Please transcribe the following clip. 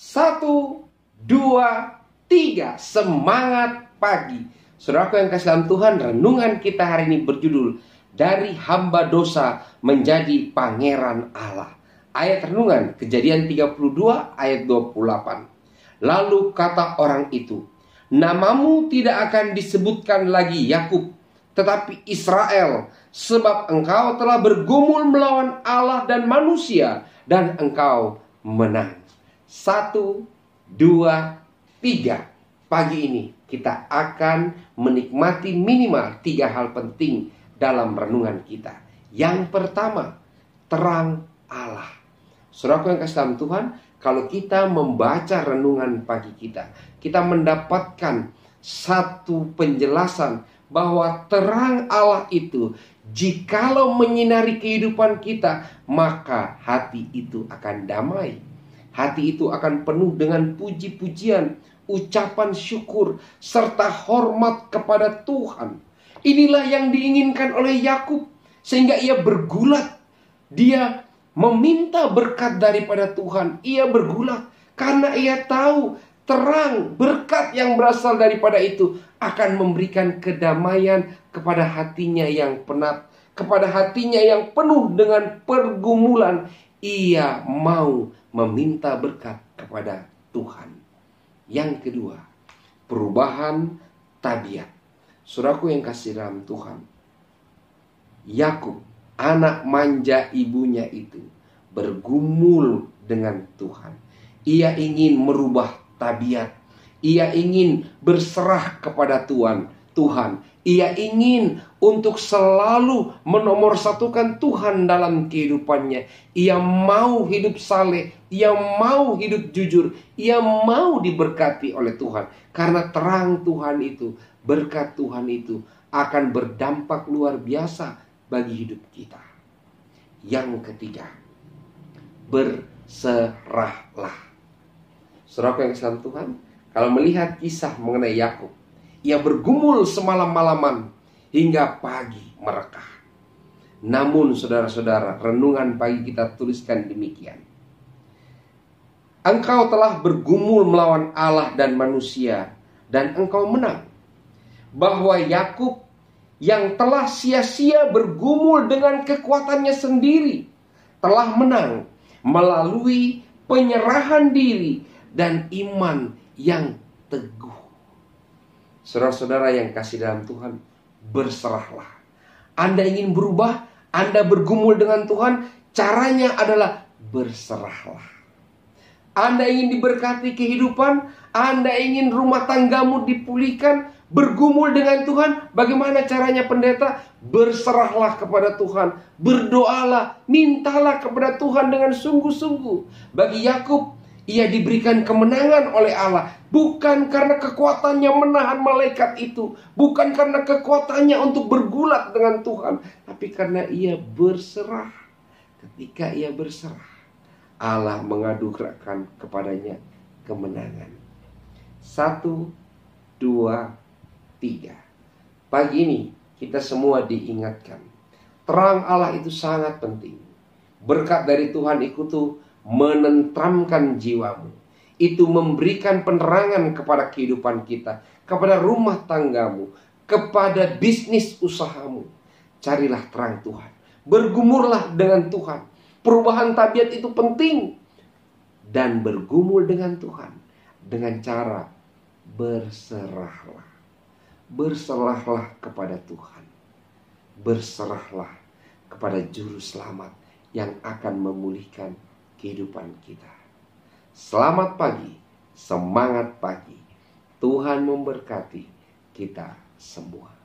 Satu, dua, tiga. Semangat pagi. Saudaraku yang kasih dalam Tuhan, renungan kita hari ini berjudul Dari hamba dosa menjadi pangeran Allah. Ayat renungan kejadian 32 ayat 28. Lalu kata orang itu, Namamu tidak akan disebutkan lagi Yakub, tetapi Israel, sebab engkau telah bergumul melawan Allah dan manusia, dan engkau menang satu, dua, tiga. Pagi ini kita akan menikmati minimal tiga hal penting dalam renungan kita. Yang pertama, terang Allah. Saudaraku yang kasih dalam Tuhan, kalau kita membaca renungan pagi kita, kita mendapatkan satu penjelasan bahwa terang Allah itu jikalau menyinari kehidupan kita, maka hati itu akan damai Hati itu akan penuh dengan puji-pujian, ucapan syukur, serta hormat kepada Tuhan. Inilah yang diinginkan oleh Yakub, sehingga ia bergulat. Dia meminta berkat daripada Tuhan. Ia bergulat karena ia tahu terang berkat yang berasal daripada itu akan memberikan kedamaian kepada hatinya yang penat, kepada hatinya yang penuh dengan pergumulan. Ia mau meminta berkat kepada Tuhan. Yang kedua, perubahan tabiat. Suraku yang kasih dalam Tuhan. Yakub, anak manja ibunya itu, bergumul dengan Tuhan. Ia ingin merubah tabiat. Ia ingin berserah kepada Tuhan Tuhan. Ia ingin untuk selalu menomorsatukan Tuhan dalam kehidupannya. Ia mau hidup saleh, ia mau hidup jujur, ia mau diberkati oleh Tuhan. Karena terang Tuhan itu, berkat Tuhan itu akan berdampak luar biasa bagi hidup kita. Yang ketiga, berserahlah. Serahkan yang Tuhan, kalau melihat kisah mengenai Yakub, ia bergumul semalam-malaman hingga pagi mereka. Namun saudara-saudara, renungan pagi kita tuliskan demikian. Engkau telah bergumul melawan Allah dan manusia dan engkau menang. Bahwa Yakub yang telah sia-sia bergumul dengan kekuatannya sendiri telah menang melalui penyerahan diri dan iman yang teguh. Saudara-saudara yang kasih dalam Tuhan, berserahlah. Anda ingin berubah, Anda bergumul dengan Tuhan, caranya adalah berserahlah. Anda ingin diberkati kehidupan, Anda ingin rumah tanggamu dipulihkan, bergumul dengan Tuhan, bagaimana caranya pendeta? Berserahlah kepada Tuhan, berdoalah, mintalah kepada Tuhan dengan sungguh-sungguh. Bagi Yakub ia diberikan kemenangan oleh Allah bukan karena kekuatannya menahan malaikat itu, bukan karena kekuatannya untuk bergulat dengan Tuhan, tapi karena ia berserah. Ketika ia berserah, Allah mengadukrakan kepadanya kemenangan. Satu, dua, tiga. Pagi ini kita semua diingatkan. Terang Allah itu sangat penting. Berkat dari Tuhan itu menentramkan jiwamu. Itu memberikan penerangan kepada kehidupan kita, kepada rumah tanggamu, kepada bisnis usahamu. Carilah terang Tuhan. Bergumurlah dengan Tuhan. Perubahan tabiat itu penting. Dan bergumul dengan Tuhan. Dengan cara berserahlah. Berserahlah kepada Tuhan. Berserahlah kepada juru selamat yang akan memulihkan kehidupan kita. Selamat pagi, semangat pagi. Tuhan memberkati kita semua.